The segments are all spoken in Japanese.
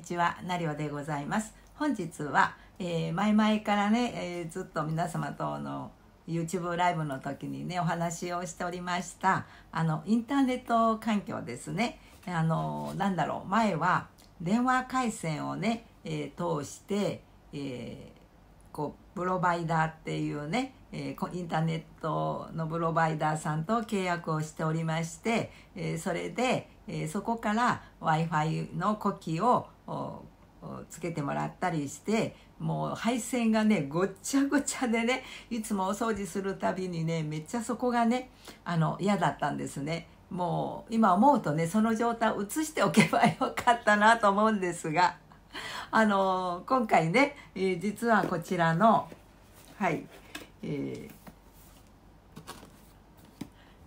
にちは、ナリオでございます。本日は、えー、前々からね、えー、ずっと皆様との YouTube ライブの時にね、お話をしておりました、あの、インターネット環境ですね。あの、なんだろう、前は電話回線をね、えー、通して、えこうプロバイダーっていうね、えー、インターネットのプロバイダーさんと契約をしておりまして、えー、それで、えー、そこから w i f i の呼気をつけてもらったりしてもう配線がねごっちゃごちゃでねいつもお掃除するたびにねめっちゃそこがねあの嫌だったんですね。もう今思うとねその状態を移しておけばよかったなと思うんですが。あの今回ね、えー、実はこちらのはい、え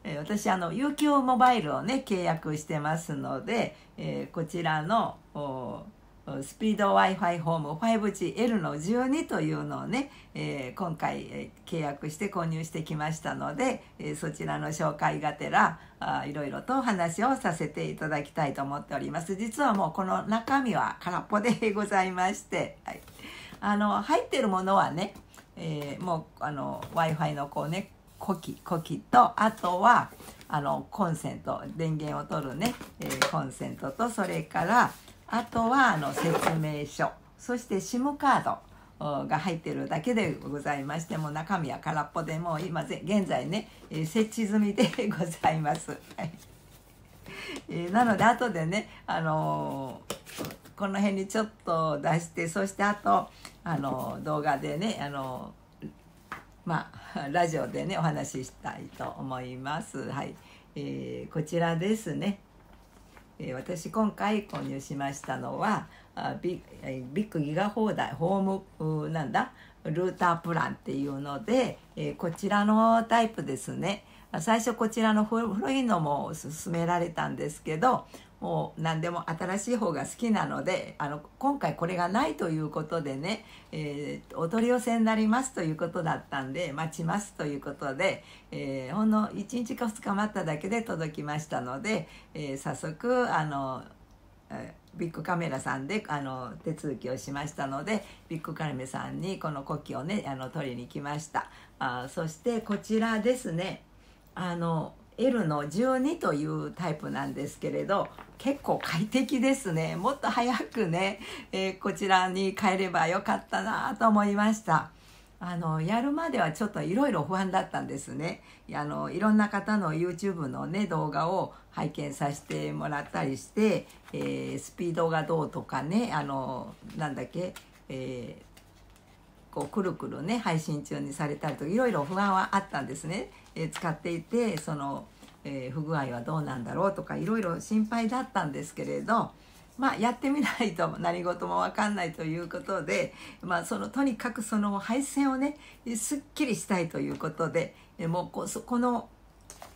ー、私あの UQ モバイルをね契約してますので、えー、こちらのおスピード Wi-Fi ホーム 5GL の12というのをね、えー、今回、えー、契約して購入してきましたので、えー、そちらの紹介がてらあいろいろとお話をさせていただきたいと思っております実はもうこの中身は空っぽでございまして、はい、あの入ってるものはね、えもうあの Wi-Fi のこうねコキコキとあとはあのコンセント電源を取るね、えコンセントとそれからあとはあの説明書そして SIM カードが入ってるだけでございましても中身は空っぽでもう今現在ね、え設置済みでございます。えなので後でね、あのー、この辺にちょっと出してそしてあと、あのー、動画でね、あのー、まあ、ラジオでねお話ししたいと思います。はいえー、こちらですね。私今回購入しましたのはビッグギガ放題ホームなんだルータープランっていうのでこちらのタイプですね最初こちらの古いのも勧められたんですけどもう何でも新しい方が好きなのであの今回これがないということでね、えー、お取り寄せになりますということだったんで待ちますということで、えー、ほんの1日か2日待っただけで届きましたので、えー、早速あの、えービッグカメラさんであの手続きをしましたのでビッグカメラさんにこの呼気をねあの取りに来ましたあそしてこちらですねあの L の12というタイプなんですけれど結構快適ですねもっと早くね、えー、こちらに帰ればよかったなと思いましたあのやるまではちょっといろいろ不安だったんですねあのいろんな方の YouTube のね動画を拝見させてもらったりして、えー、スピードがどうとかねあのなんだっけ、えーこうくるくるね配信中にされたりといろいろ不安はあったんですね。え使っていてその、えー、不具合はどうなんだろうとかいろいろ心配だったんですけれど。まあ、やってみないと 何事も分かんないということで、まあ、そのとにかくその配線をねすっきりしたいということでもうここの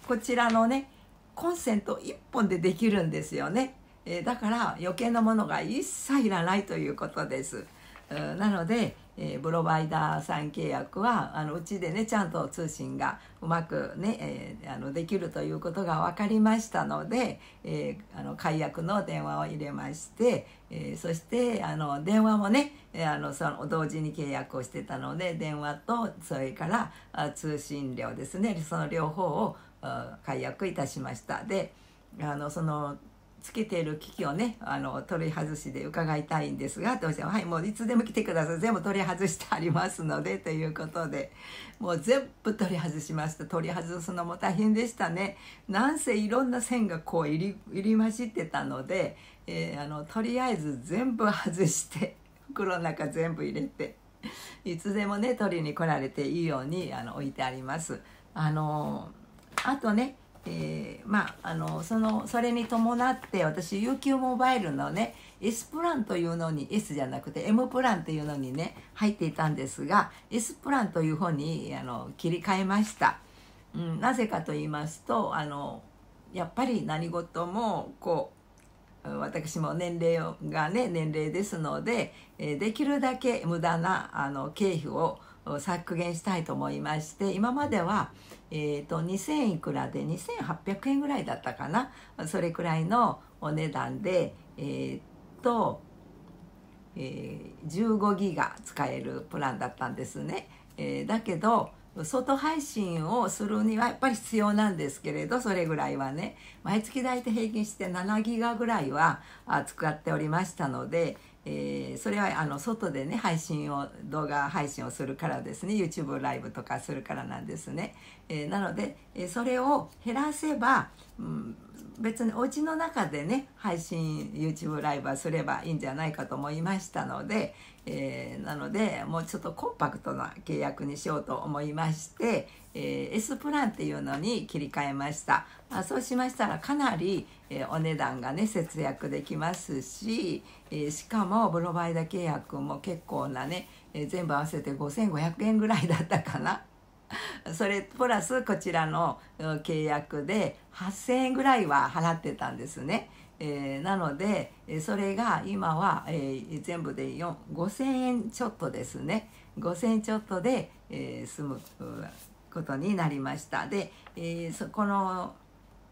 こちらのねコンセント1本でできるんですよね、えだから余計なものが一切いらないということです。なのでえー、ロバイダーさん契約はあのうちでねちゃんと通信がうまくね、えー、あのできるということが分かりましたので、えー、あの解約の電話を入れまして、えー、そしてあの電話もね、えー、あのその同時に契約をしてたので電話とそれからあ通信料ですねその両方を解約いたしました。であのそのつけている機器をねあの取り外しで伺いたいんですがとおっしゃはいもういつでも来てください全部取り外してありますのでということで もう全部取り外しました取り外すのも大変でしたねなんせいろんな線がこう入り入り混じってたので、えー、あのとりあえず全部外して 袋の中全部入れて いつでもね取りに来られていいようにあの置いてあります。あのあとねえー、まああのそのそれに伴って私 UQ モバイルのね S プランというのに S じゃなくて M プランというのにね入っていたんですが S プランという方にあの切り替えました、うん、なぜかと言いますとあのやっぱり何事もこう私も年齢がね年齢ですのでできるだけ無駄なあの経費を削減したいと思いまして今までは、えと、2,000いくらで2,800円ぐらいだったかなそれくらいのお値段でえっと、え15ギガ使えるプランだったんですね。えだけど外配信をするにはやっぱり必要なんですけれどそれぐらいはね毎月大体平均して7ギガぐらいは使っておりましたので、えー、それはあの外でね配信を動画配信をするからですね YouTube ライブとかするからなんですね、えー、なので、えそれを減らせば、うん、別にお家の中でね配信 YouTube ライブはすればいいんじゃないかと思いましたので、えー、なのでもうちょっとコンパクトな契約にしようと思いまして、えー、S プランっていうのに切り替えました、まあ、そうしましたらかなり、えー、お値段がね節約できますし、えー、しかもブロバイダ契約も結構なね、えー、全部合わせて5500円ぐらいだったかな。それプラスこちらの契約で8,000円ぐらいは払ってたんですね。えー、なのでそれが今は、えー、全部で5,000円ちょっとですね5,000円ちょっとで、えー、済むことになりました。で、えー、そこの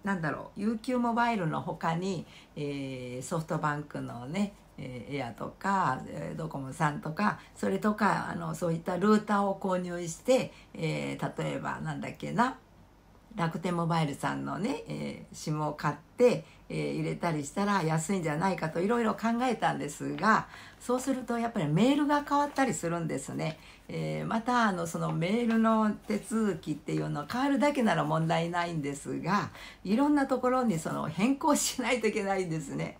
なんだろう UQ モバイルの他に、えー、ソフトバンクのねエアとかドコモさんとかそれとかあのそういったルーターを購入して、えー、例えばなんだっけな楽天モバイルさんのね、えー、SIM を買って、えー、入れたりしたら安いんじゃないかといろいろ考えたんですがそうするとやっぱりメールが変わったりするんですね、えー、またあのそのメールの手続きっていうのは変わるだけなら問題ないんですがいろんなところにその変更しないといけないんですね。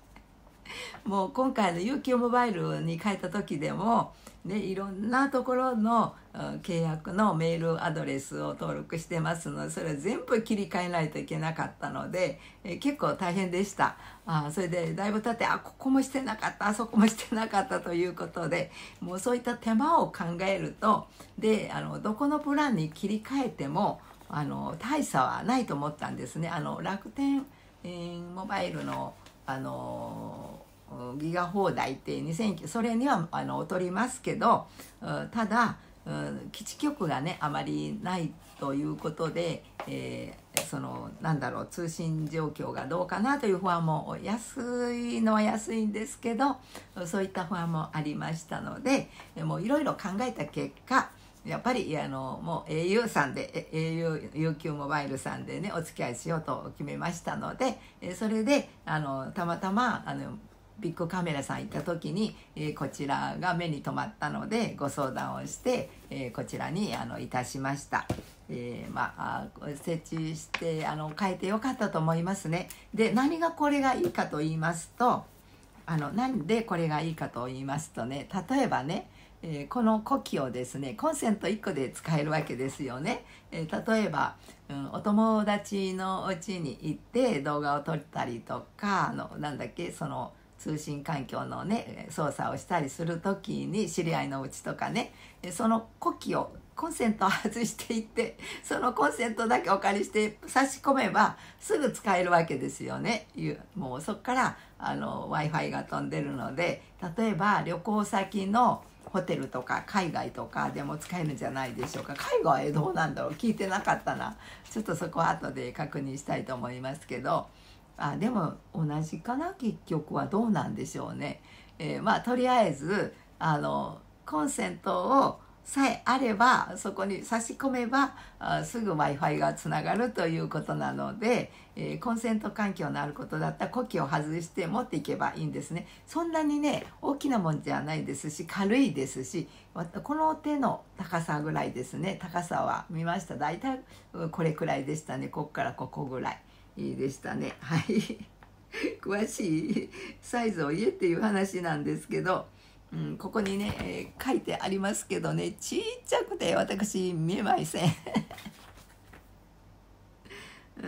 もう今回の UQ モバイルに変えた時でも、ね、いろんなところの契約のメールアドレスを登録してますのでそれを全部切り替えないといけなかったのでえ結構大変でしたあそれでだいぶ経ってあここもしてなかったあそこもしてなかったということでもうそういった手間を考えるとであのどこのプランに切り替えてもあの大差はないと思ったんですね。あの楽天、えー、モバイルのあのギガ放題って2009それにはあの劣りますけどただ基地局がねあまりないということで、えー、そのなんだろう通信状況がどうかなという不安も安いのは安いんですけどそういった不安もありましたのでもういろいろ考えた結果やっぱりあのもう au さんで auUQ モバイルさんでねお付き合いしようと決めましたので、えそれであのたまたまあのビッグカメラさん行った時に、えこちらが目に留まったのでご相談をして、えこちらにあのいたしました。えー、まあ設置してあの変えてよかったと思いますね。で何がこれがいいかと言いますとあのなんでこれがいいかと言いますとね例えばねえー、この呼気をですねコンセント1個で使えるわけですよね、えー、例えば、うん、お友達のお家に行って動画を撮ったりとかあのなんだっけその通信環境のね操作をしたりする時に知り合いのうちとかねその呼気をコンセントを外していって そのコンセントだけお借りして差し込めばすぐ使えるわけですよねもうそこから w i f i が飛んでるので例えば旅行先のホテルとか海外とかでも使えるんじゃないでしょうか海外どうなんだろう聞いてなかったなちょっとそこは後で確認したいと思いますけどあでも同じかな結局はどうなんでしょうね。えー、まあとりあえずあのコンセントをさえあればそこに差し込めばあすぐ w i f i がつながるということなので、えー、コンセント環境のあることだったら呼気を外して持っていけばいいんですねそんなにね大きなもんじゃないですし軽いですしこの手の高さぐらいですね高さは見ました大体これくらいでしたねこっからここぐらいでしたねはい 詳しいサイズを言えっていう話なんですけど。うん、ここにね、えー、書いてありますけどねちっちゃくて私見えません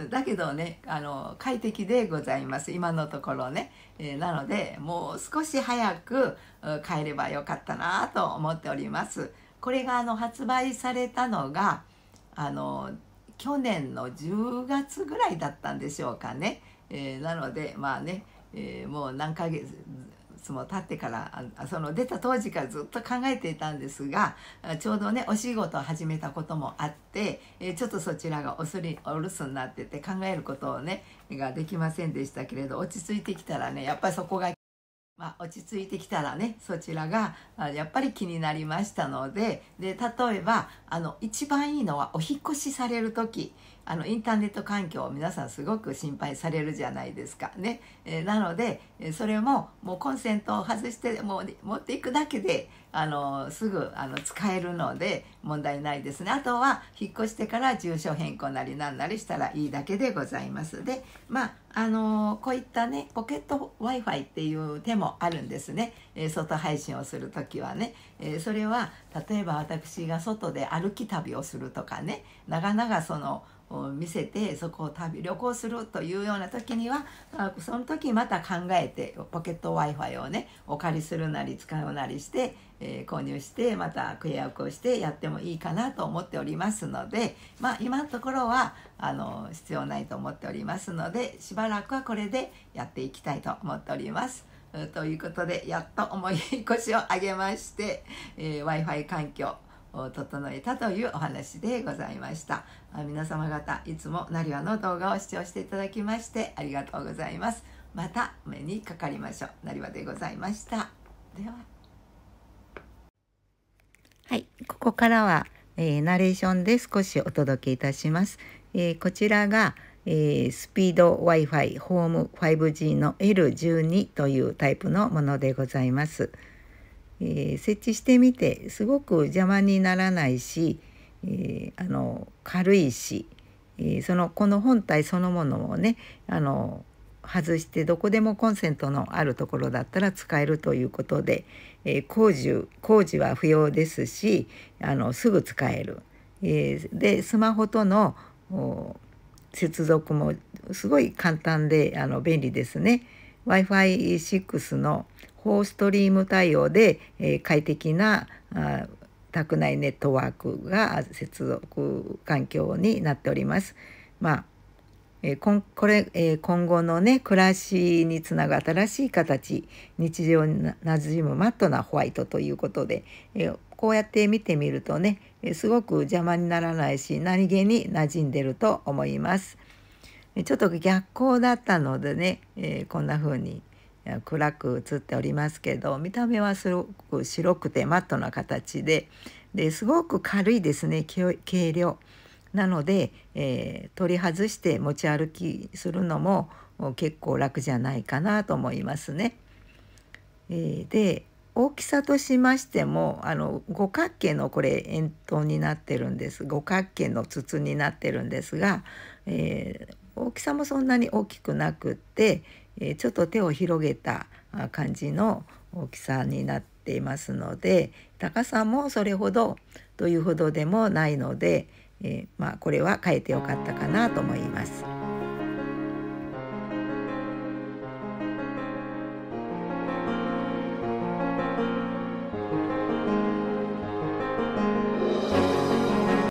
だけどねあの快適でございます今のところね、えー、なのでもう少し早く帰ればよかったなと思っておりますこれがあの発売されたのがあの去年の10月ぐらいだったんでしょうかね、えー、なのでまあね、えー、もう何ヶ月つも経ってからその出た当時からずっと考えていたんですがちょうどねお仕事を始めたこともあってちょっとそちらがおすりお留守になってて考えることをねができませんでしたけれど落ち着いてきたらねやっぱりそこがまあ、落ち着いてきたらねそちらがやっぱり気になりましたのでで例えばあの一番いいのはお引越しされる時あのインターネット環境を皆さんすごく心配されるじゃないですかね。えなのでそれももうコンセントを外してもう持っていくだけであのすぐあの使えるので問題ないですね。あとは引っ越してから住所変更なりなんなりしたらいいだけでございます。でまああのこういったねポケット w i f i っていう手もあるんですね、え外配信をする時はね、えそれは例えば私が外で歩き旅をするとかね長々その見せてそこを旅旅行するというような時にはその時また考えてポケット w i f i をねお借りするなり使うなりして、えー、購入してまた契約をしてやってもいいかなと思っておりますので、まあ、今のところはあの必要ないと思っておりますのでしばらくはこれでやっていきたいと思っております。ということでやっと思い腰を上げまして、えー、w i f i 環境を整えたというお話でございました皆様方いつもなりわの動画を視聴していただきましてありがとうございますまた目にかかりましょうなりわでございましたでははいここからは、えー、ナレーションで少しお届けいたします、えー、こちらがえー、スピード Wi-Fi ホーム 5G の L12 というタイプのものでございます。えー、設置してみてすごく邪魔にならないし、えー、あの軽いし、えー、そのこの本体そのものをねあの外してどこでもコンセントのあるところだったら使えるということで、え工事工事は不要ですしあのすぐ使える。えでスマホとの接続もすごい簡単であの便利ですね。Wi-Fi6 の4ストリーム対応で、えー、快適なあ宅内ネットワークが接続環境になっております。まあえー、これ、えー、今後のね暮らしにつなぐ新しい形日常になじむマットなホワイトということで、えー、こうやって見てみるとね、えすごく邪魔にならないし何気に馴染んでると思います。ちょっと逆光だったのでね、えこんな風に暗く写っておりますけど見た目はすごく白くてマットな形でですごく軽いですね軽量。なので、えー、取り外して持ち歩きするのも結構楽じゃないかなと思いますね。えー、で大きさとしましてもあの五角形のこれ円筒になってるんです五角形の筒になってるんですが、えー、大きさもそんなに大きくなくって、えちょっと手を広げた感じの大きさになっていますので高さもそれほどというほどでもないので、えまあ、これは変えてよかったかなと思います。